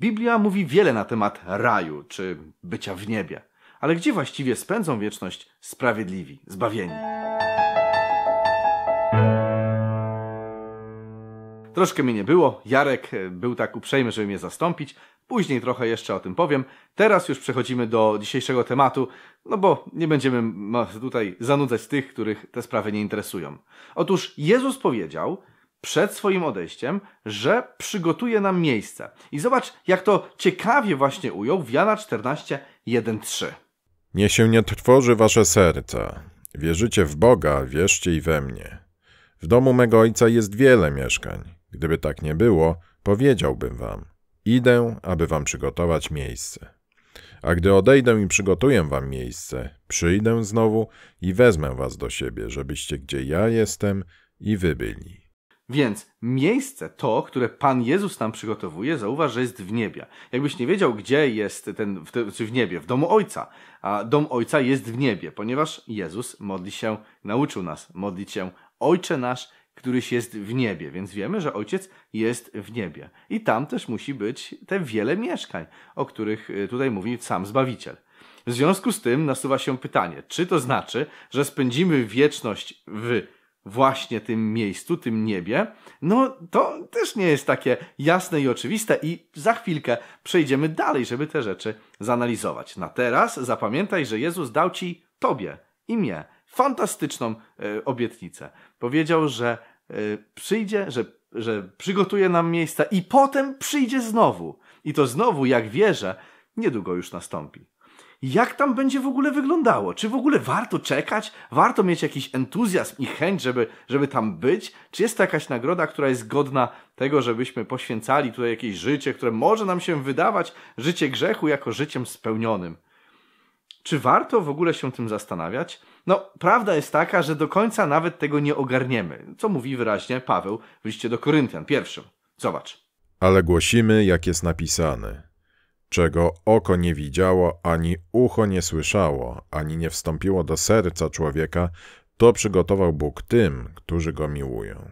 Biblia mówi wiele na temat raju czy bycia w niebie, ale gdzie właściwie spędzą wieczność sprawiedliwi, zbawieni? Troszkę mnie nie było, Jarek e, był tak uprzejmy, żeby mnie zastąpić. Później trochę jeszcze o tym powiem. Teraz już przechodzimy do dzisiejszego tematu, no bo nie będziemy tutaj zanudzać tych, których te sprawy nie interesują. Otóż Jezus powiedział, przed swoim odejściem, że przygotuje nam miejsce. I zobacz, jak to ciekawie właśnie ujął w Jana 14, 1, 3. Nie się nie trwoży wasze serca. Wierzycie w Boga, wierzcie i we mnie. W domu mego ojca jest wiele mieszkań. Gdyby tak nie było, powiedziałbym wam: Idę, aby wam przygotować miejsce. A gdy odejdę i przygotuję wam miejsce, przyjdę znowu i wezmę was do siebie, żebyście gdzie ja jestem i wy byli. Więc miejsce to, które Pan Jezus nam przygotowuje, zauważ, że jest w niebie. Jakbyś nie wiedział, gdzie jest ten, w, czy w niebie, w domu Ojca. A dom Ojca jest w niebie, ponieważ Jezus modli się, nauczył nas modlić się Ojcze nasz, któryś jest w niebie, więc wiemy, że ojciec jest w niebie. I tam też musi być te wiele mieszkań, o których y, tutaj mówi sam Zbawiciel. W związku z tym nasuwa się pytanie, czy to znaczy, że spędzimy wieczność w właśnie tym miejscu, tym niebie, no to też nie jest takie jasne i oczywiste i za chwilkę przejdziemy dalej, żeby te rzeczy zanalizować. Na teraz zapamiętaj, że Jezus dał ci tobie i mnie fantastyczną y, obietnicę. Powiedział, że y, przyjdzie, że, że przygotuje nam miejsca i potem przyjdzie znowu. I to znowu, jak wierzę, niedługo już nastąpi jak tam będzie w ogóle wyglądało. Czy w ogóle warto czekać? Warto mieć jakiś entuzjazm i chęć, żeby, żeby tam być? Czy jest to jakaś nagroda, która jest godna tego, żebyśmy poświęcali tutaj jakieś życie, które może nam się wydawać życie grzechu jako życiem spełnionym? Czy warto w ogóle się tym zastanawiać? No, prawda jest taka, że do końca nawet tego nie ogarniemy, co mówi wyraźnie Paweł w liście do Koryntian pierwszym. Zobacz. Ale głosimy, jak jest napisane czego oko nie widziało, ani ucho nie słyszało, ani nie wstąpiło do serca człowieka, to przygotował Bóg tym, którzy go miłują.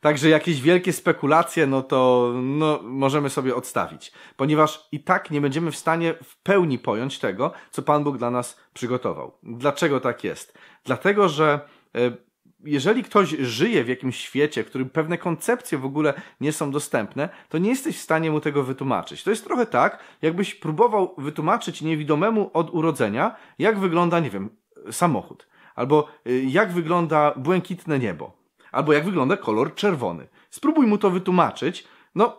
Także jakieś wielkie spekulacje, no to no, możemy sobie odstawić, ponieważ i tak nie będziemy w stanie w pełni pojąć tego, co Pan Bóg dla nas przygotował. Dlaczego tak jest? Dlatego, że e, jeżeli ktoś żyje w jakimś świecie, w którym pewne koncepcje w ogóle nie są dostępne, to nie jesteś w stanie mu tego wytłumaczyć. To jest trochę tak, jakbyś próbował wytłumaczyć niewidomemu od urodzenia, jak wygląda, nie wiem, samochód, albo y, jak wygląda błękitne niebo, albo jak wygląda kolor czerwony. Spróbuj mu to wytłumaczyć. No,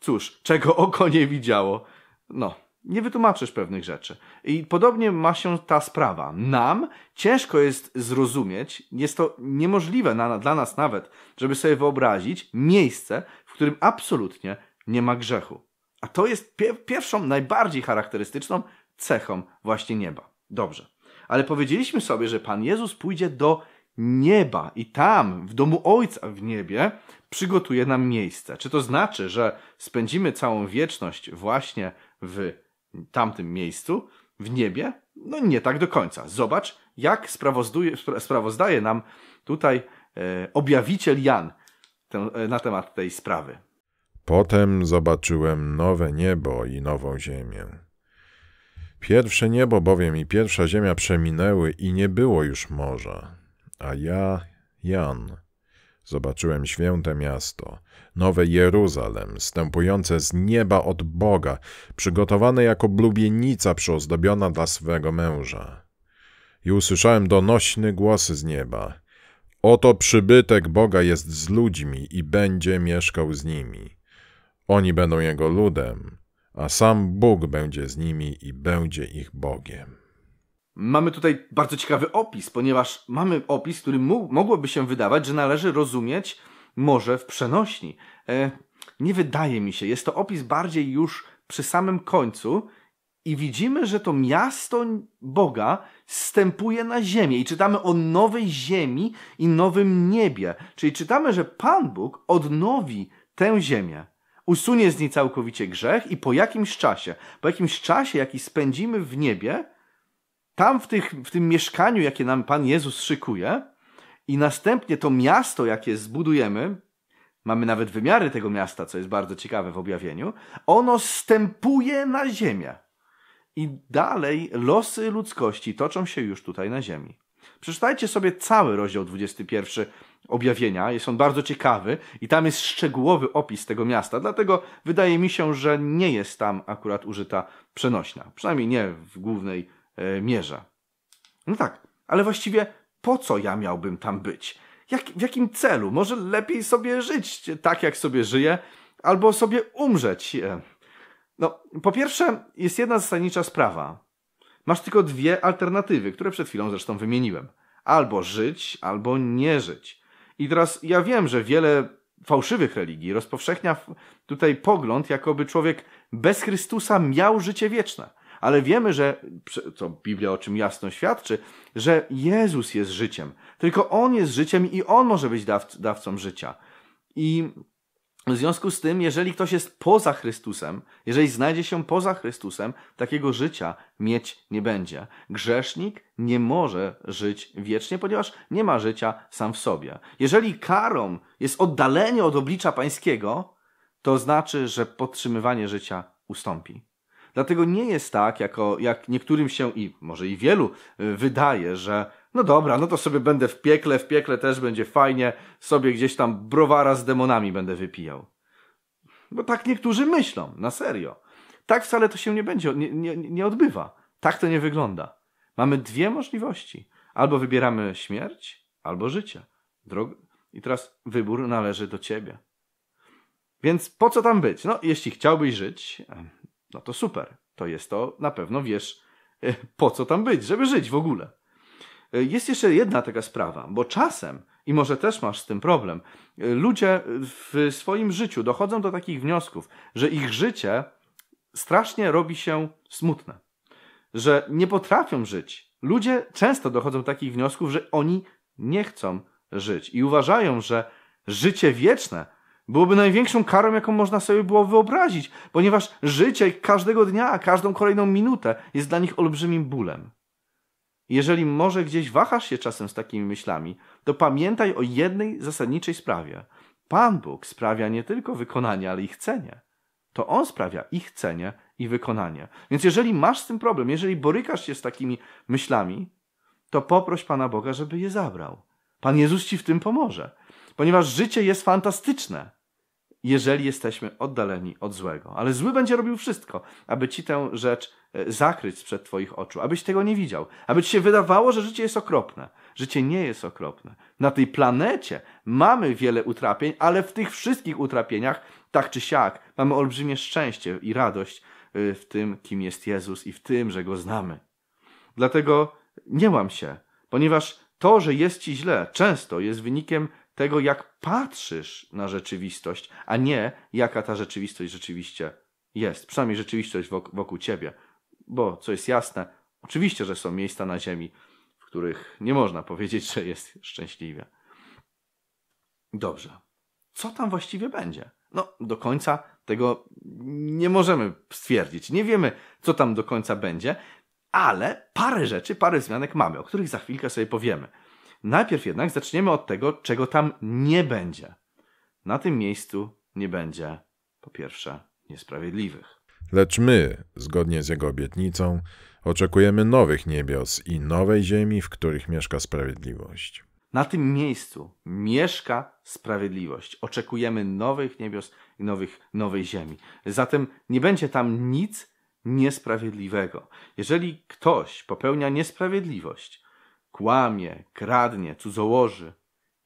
cóż, czego oko nie widziało. No nie wytłumaczysz pewnych rzeczy. I podobnie ma się ta sprawa. Nam ciężko jest zrozumieć, jest to niemożliwe na, dla nas nawet, żeby sobie wyobrazić miejsce, w którym absolutnie nie ma grzechu. A to jest pie pierwszą, najbardziej charakterystyczną cechą właśnie nieba. Dobrze. Ale powiedzieliśmy sobie, że Pan Jezus pójdzie do nieba i tam, w domu Ojca w niebie, przygotuje nam miejsce. Czy to znaczy, że spędzimy całą wieczność właśnie w tamtym miejscu, w niebie? No nie tak do końca. Zobacz, jak sprawozdaje nam tutaj e, objawiciel Jan e, na temat tej sprawy. Potem zobaczyłem nowe niebo i nową ziemię. Pierwsze niebo bowiem i pierwsza ziemia przeminęły i nie było już morza. A ja, Jan, Zobaczyłem święte miasto, nowe Jeruzalem, stępujące z nieba od Boga, przygotowane jako blubienica przyozdobiona dla swego męża. I usłyszałem donośny głos z nieba. Oto przybytek Boga jest z ludźmi i będzie mieszkał z nimi. Oni będą jego ludem, a sam Bóg będzie z nimi i będzie ich Bogiem. Mamy tutaj bardzo ciekawy opis, ponieważ mamy opis, który mogłoby się wydawać, że należy rozumieć może w przenośni. E, nie wydaje mi się. Jest to opis bardziej już przy samym końcu i widzimy, że to miasto Boga stępuje na ziemię i czytamy o nowej ziemi i nowym niebie. Czyli czytamy, że Pan Bóg odnowi tę ziemię usunie z niej całkowicie grzech i po jakimś czasie, po jakimś czasie, jaki spędzimy w niebie, tam w, tych, w tym mieszkaniu, jakie nam Pan Jezus szykuje, i następnie to miasto, jakie zbudujemy, mamy nawet wymiary tego miasta, co jest bardzo ciekawe w objawieniu, ono stępuje na ziemię. I dalej losy ludzkości toczą się już tutaj na ziemi. Przeczytajcie sobie cały rozdział 21 objawienia, jest on bardzo ciekawy i tam jest szczegółowy opis tego miasta, dlatego wydaje mi się, że nie jest tam akurat użyta przenośna, przynajmniej nie w głównej E, mierza. No tak, ale właściwie po co ja miałbym tam być? Jak, w jakim celu? Może lepiej sobie żyć tak, jak sobie żyję, albo sobie umrzeć. E. No, po pierwsze, jest jedna zasadnicza sprawa. Masz tylko dwie alternatywy, które przed chwilą zresztą wymieniłem. Albo żyć, albo nie żyć. I teraz ja wiem, że wiele fałszywych religii rozpowszechnia tutaj pogląd, jakoby człowiek bez Chrystusa miał życie wieczne ale wiemy, że, co Biblia o czym jasno świadczy, że Jezus jest życiem. Tylko On jest życiem i On może być dawcą życia. I w związku z tym, jeżeli ktoś jest poza Chrystusem, jeżeli znajdzie się poza Chrystusem, takiego życia mieć nie będzie. Grzesznik nie może żyć wiecznie, ponieważ nie ma życia sam w sobie. Jeżeli karą jest oddalenie od oblicza pańskiego, to znaczy, że podtrzymywanie życia ustąpi. Dlatego nie jest tak, jako, jak niektórym się i może i wielu y, wydaje, że no dobra, no to sobie będę w piekle, w piekle też będzie fajnie, sobie gdzieś tam browara z demonami będę wypijał. Bo tak niektórzy myślą, na serio. Tak wcale to się nie będzie, nie, nie, nie odbywa. Tak to nie wygląda. Mamy dwie możliwości. Albo wybieramy śmierć, albo życie. Drog... I teraz wybór należy do ciebie. Więc po co tam być? No, jeśli chciałbyś żyć, no to super. To jest to, na pewno wiesz, e, po co tam być, żeby żyć w ogóle. E, jest jeszcze jedna taka sprawa, bo czasem, i może też masz z tym problem, e, ludzie w swoim życiu dochodzą do takich wniosków, że ich życie strasznie robi się smutne, że nie potrafią żyć. Ludzie często dochodzą do takich wniosków, że oni nie chcą żyć i uważają, że życie wieczne byłoby największą karą, jaką można sobie było wyobrazić, ponieważ życie każdego dnia, każdą kolejną minutę jest dla nich olbrzymim bólem. Jeżeli może gdzieś wahasz się czasem z takimi myślami, to pamiętaj o jednej zasadniczej sprawie. Pan Bóg sprawia nie tylko wykonanie, ale i chcenie. To On sprawia i chcenie, i wykonanie. Więc jeżeli masz z tym problem, jeżeli borykasz się z takimi myślami, to poproś Pana Boga, żeby je zabrał. Pan Jezus ci w tym pomoże ponieważ życie jest fantastyczne, jeżeli jesteśmy oddaleni od złego. Ale zły będzie robił wszystko, aby ci tę rzecz e, zakryć sprzed Twoich oczu, abyś tego nie widział, aby ci się wydawało, że życie jest okropne. Życie nie jest okropne. Na tej planecie mamy wiele utrapień, ale w tych wszystkich utrapieniach, tak czy siak, mamy olbrzymie szczęście i radość e, w tym, kim jest Jezus i w tym, że go znamy. Dlatego nie łam się, ponieważ to, że jest ci źle, często jest wynikiem tego, jak patrzysz na rzeczywistość, a nie jaka ta rzeczywistość rzeczywiście jest. Przynajmniej rzeczywistość wokół, ciebie. Bo, co jest jasne, oczywiście, że są miejsca na Ziemi, w których nie można powiedzieć, że jest szczęśliwie. Dobrze. Co tam właściwie będzie? No, do końca tego nie możemy stwierdzić. Nie wiemy, co tam do końca będzie, ale parę rzeczy, parę zmianek mamy, o których za chwilkę sobie powiemy. Najpierw jednak zaczniemy od tego, czego tam nie będzie. Na tym miejscu nie będzie, po pierwsze, niesprawiedliwych. Lecz my, zgodnie z jego obietnicą, oczekujemy nowych niebios i nowej ziemi, w których mieszka sprawiedliwość. Na tym miejscu mieszka sprawiedliwość. Oczekujemy nowych niebios i nowych, nowej ziemi. Zatem nie będzie tam nic niesprawiedliwego. Jeżeli ktoś popełnia niesprawiedliwość, kłamie, kradnie, cudzołoży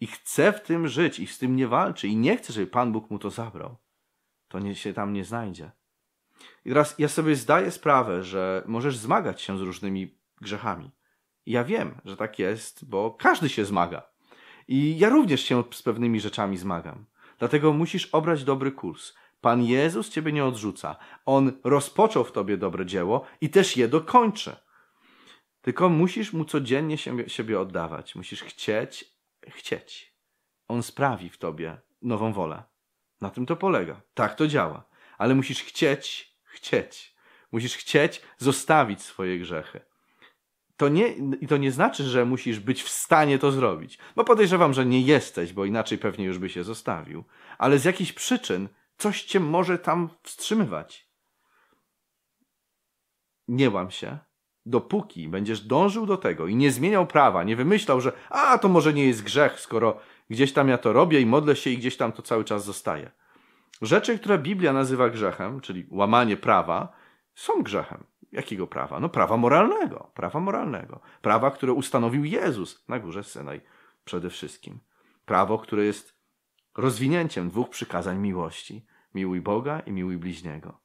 i chce w tym żyć i z tym nie walczy i nie chce, żeby Pan Bóg mu to zabrał, to nie, się tam nie znajdzie. I teraz ja sobie zdaję sprawę, że możesz zmagać się z różnymi grzechami. I ja wiem, że tak jest, bo każdy się zmaga. I ja również się z pewnymi rzeczami zmagam. Dlatego musisz obrać dobry kurs. Pan Jezus ciebie nie odrzuca. On rozpoczął w tobie dobre dzieło i też je dokończy. Tylko musisz mu codziennie się, siebie oddawać. Musisz chcieć, chcieć. On sprawi w tobie nową wolę. Na tym to polega. Tak to działa. Ale musisz chcieć, chcieć. Musisz chcieć zostawić swoje grzechy. To nie, I to nie znaczy, że musisz być w stanie to zrobić. Bo podejrzewam, że nie jesteś, bo inaczej pewnie już by się zostawił. Ale z jakichś przyczyn coś cię może tam wstrzymywać. Nie łam się, dopóki będziesz dążył do tego i nie zmieniał prawa, nie wymyślał, że a to może nie jest grzech, skoro gdzieś tam ja to robię i modlę się i gdzieś tam to cały czas zostaje. Rzeczy, które Biblia nazywa grzechem, czyli łamanie prawa, są grzechem. Jakiego prawa? No prawa moralnego, prawa moralnego, prawa, które ustanowił Jezus na górze Synaj przede wszystkim. Prawo, które jest rozwinięciem dwóch przykazań miłości. Miłuj Boga i miłuj bliźniego.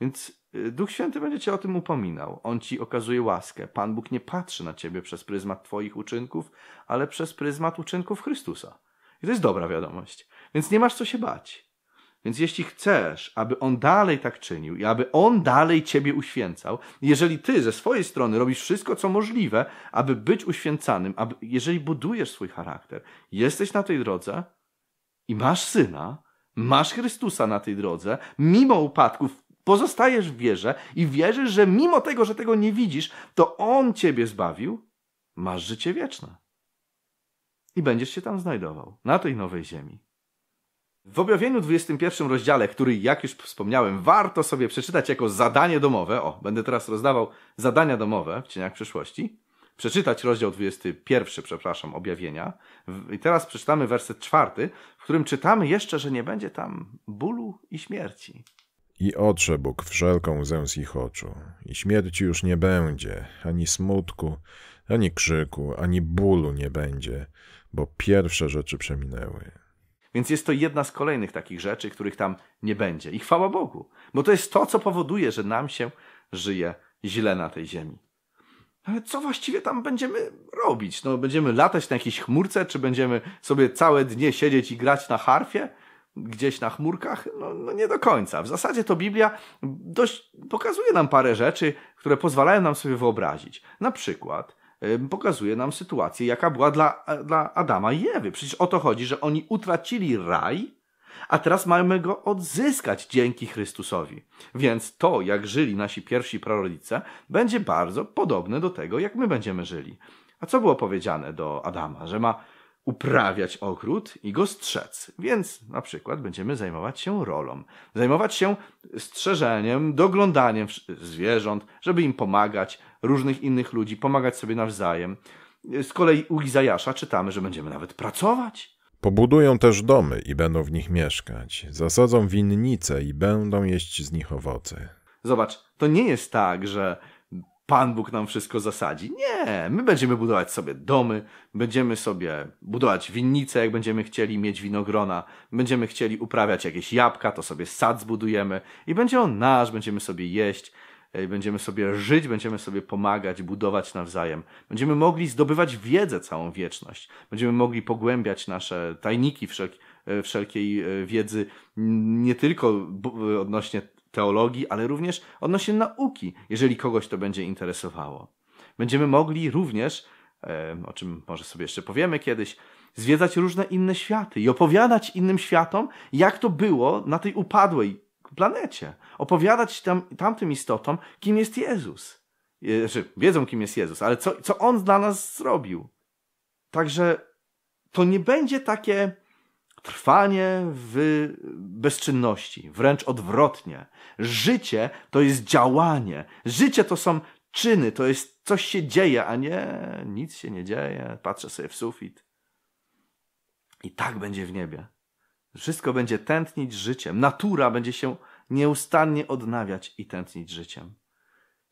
Więc Y, Duch Święty będzie cię o tym upominał. On ci okazuje łaskę. Pan Bóg nie patrzy na ciebie przez pryzmat twoich uczynków, ale przez pryzmat uczynków Chrystusa. I to jest dobra wiadomość. Więc nie masz co się bać. Więc jeśli chcesz, aby On dalej tak czynił i aby On dalej Ciebie uświęcał, jeżeli Ty ze swojej strony robisz wszystko, co możliwe, aby być uświęcanym, aby, jeżeli budujesz swój charakter, jesteś na tej drodze i masz Syna, masz Chrystusa na tej drodze, mimo upadków, pozostajesz w wierze i wierzysz, że mimo tego, że tego nie widzisz, to On ciebie zbawił, masz życie wieczne. I będziesz się tam znajdował, na tej nowej ziemi. W objawieniu 21 rozdziale, który jak już wspomniałem, warto sobie przeczytać jako zadanie domowe. O, będę teraz rozdawał zadania domowe w cieniach przyszłości. Przeczytać rozdział 21, przepraszam, objawienia. I teraz przeczytamy werset czwarty, w którym czytamy jeszcze, że nie będzie tam bólu i śmierci. I otrze Bóg wszelką zę z ich oczu, i śmierci już nie będzie, ani smutku, ani krzyku, ani bólu nie będzie, bo pierwsze rzeczy przeminęły. Więc jest to jedna z kolejnych takich rzeczy, których tam nie będzie. I chwała Bogu, bo to jest to, co powoduje, że nam się żyje źle na tej ziemi. Ale co właściwie tam będziemy robić? No, będziemy latać na jakiejś chmurce, czy będziemy sobie całe dnie siedzieć i grać na harfie? gdzieś na chmurkach? No, no, nie do końca. W zasadzie to Biblia dość pokazuje nam parę rzeczy, które pozwalają nam sobie wyobrazić. Na przykład y, pokazuje nam sytuację, jaka była dla, dla Adama i Ewy. Przecież o to chodzi, że oni utracili raj, a teraz mamy go odzyskać dzięki Chrystusowi. Więc to, jak żyli nasi pierwsi prorodzice, będzie bardzo podobne do tego, jak my będziemy żyli. A co było powiedziane do Adama? Że ma uprawiać ogród i go strzec. Więc na przykład będziemy zajmować się rolą. Zajmować się strzeżeniem, doglądaniem zwierząt, żeby im pomagać, różnych innych ludzi, pomagać sobie nawzajem. Z kolei u Izajasza czytamy, że będziemy nawet pracować. Pobudują też domy i będą w nich mieszkać. Zasadzą winnice i będą jeść z nich owoce. Zobacz, to nie jest tak, że Pan Bóg nam wszystko zasadzi. Nie, my będziemy budować sobie domy, będziemy sobie budować winnice, jak będziemy chcieli mieć winogrona, będziemy chcieli uprawiać jakieś jabłka, to sobie sad zbudujemy i będzie on nasz, będziemy sobie jeść, e, będziemy sobie żyć, będziemy sobie pomagać, budować nawzajem. Będziemy mogli zdobywać wiedzę całą wieczność, będziemy mogli pogłębiać nasze tajniki wszelkie wszelkiej e, wiedzy, nie tylko odnośnie teologii, ale również odnośnie nauki, jeżeli kogoś to będzie interesowało. Będziemy mogli również, o czym może sobie jeszcze powiemy kiedyś, zwiedzać różne inne światy i opowiadać innym światom, jak to było na tej upadłej planecie. Opowiadać tam, tamtym istotom, kim jest Jezus. Znaczy, wiedzą, kim jest Jezus, ale co, co On dla nas zrobił. Także to nie będzie takie trwanie w bezczynności, wręcz odwrotnie. Życie to jest działanie, życie to są czyny, to jest coś się dzieje, a nie nic się nie dzieje, patrzę sobie w sufit. I tak będzie w niebie. Wszystko będzie tętnić życiem, natura będzie się nieustannie odnawiać i tętnić życiem.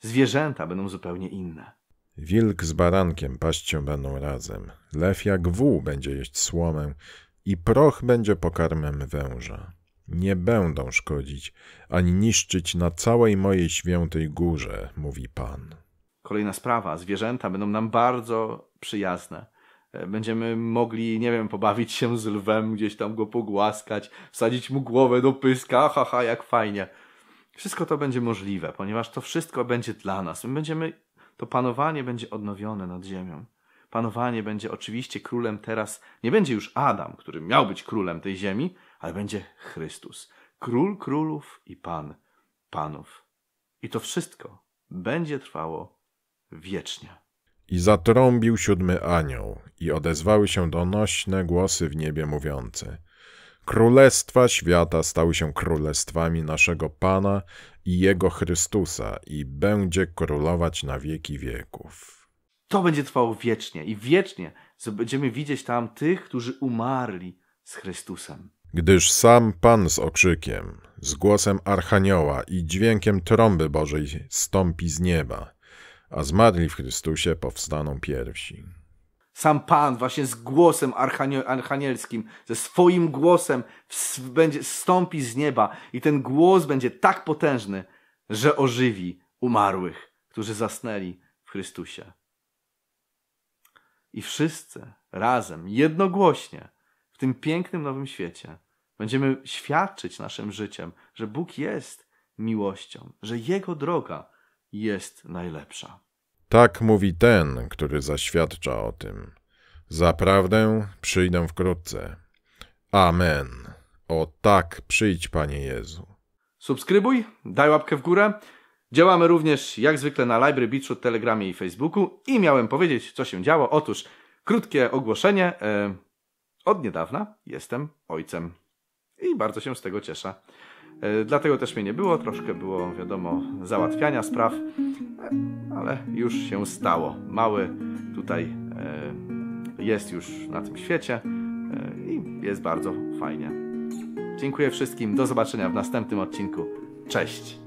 Zwierzęta będą zupełnie inne. Wilk z barankiem paść się będą razem. Lew jak wół będzie jeść słomę, i proch będzie pokarmem węża. Nie będą szkodzić ani niszczyć na całej mojej świętej górze, mówi Pan. Kolejna sprawa: zwierzęta będą nam bardzo przyjazne. E, będziemy mogli, nie wiem, pobawić się z lwem, gdzieś tam go pogłaskać, wsadzić mu głowę do pyska, haha, jak fajnie. Wszystko to będzie możliwe, ponieważ to wszystko będzie dla nas. My będziemy, to panowanie będzie odnowione nad ziemią panowanie będzie oczywiście królem teraz, nie będzie już Adam, który miał być królem tej ziemi, ale będzie Chrystus. Król królów i Pan panów. I to wszystko będzie trwało wiecznie. I zatrąbił siódmy anioł, i odezwały się donośne głosy w niebie mówiące: Królestwa świata stały się królestwami naszego Pana i Jego Chrystusa, i będzie królować na wieki wieków. To będzie trwało wiecznie i wiecznie będziemy widzieć tam tych, którzy umarli z Chrystusem. Gdyż sam Pan z okrzykiem, z głosem Archanioła i dźwiękiem trąby Bożej stąpi z nieba, a zmarli w Chrystusie powstaną pierwsi. Sam Pan właśnie z głosem archanio- archanielskim, ze swoim głosem będzie stąpi z nieba i ten głos będzie tak potężny, że ożywi umarłych, którzy zasnęli w Chrystusie. I wszyscy razem, jednogłośnie, w tym pięknym nowym świecie, będziemy świadczyć naszym życiem, że Bóg jest miłością, że Jego droga jest najlepsza. Tak mówi ten, który zaświadcza o tym. Zaprawdę przyjdę wkrótce. Amen. O tak przyjdź, Panie Jezu. Subskrybuj, daj łapkę w górę. Działamy również jak zwykle na Library Beachu, Telegramie i Facebooku i miałem powiedzieć, co się działo. Otóż krótkie ogłoszenie. E, od niedawna jestem ojcem i bardzo się z tego cieszę. E, dlatego też mnie nie było, troszkę było, wiadomo, załatwiania spraw, e, ale już się stało. Mały tutaj jest już na tym świecie i jest bardzo fajnie. Dziękuję wszystkim, do zobaczenia w następnym odcinku. Cześć!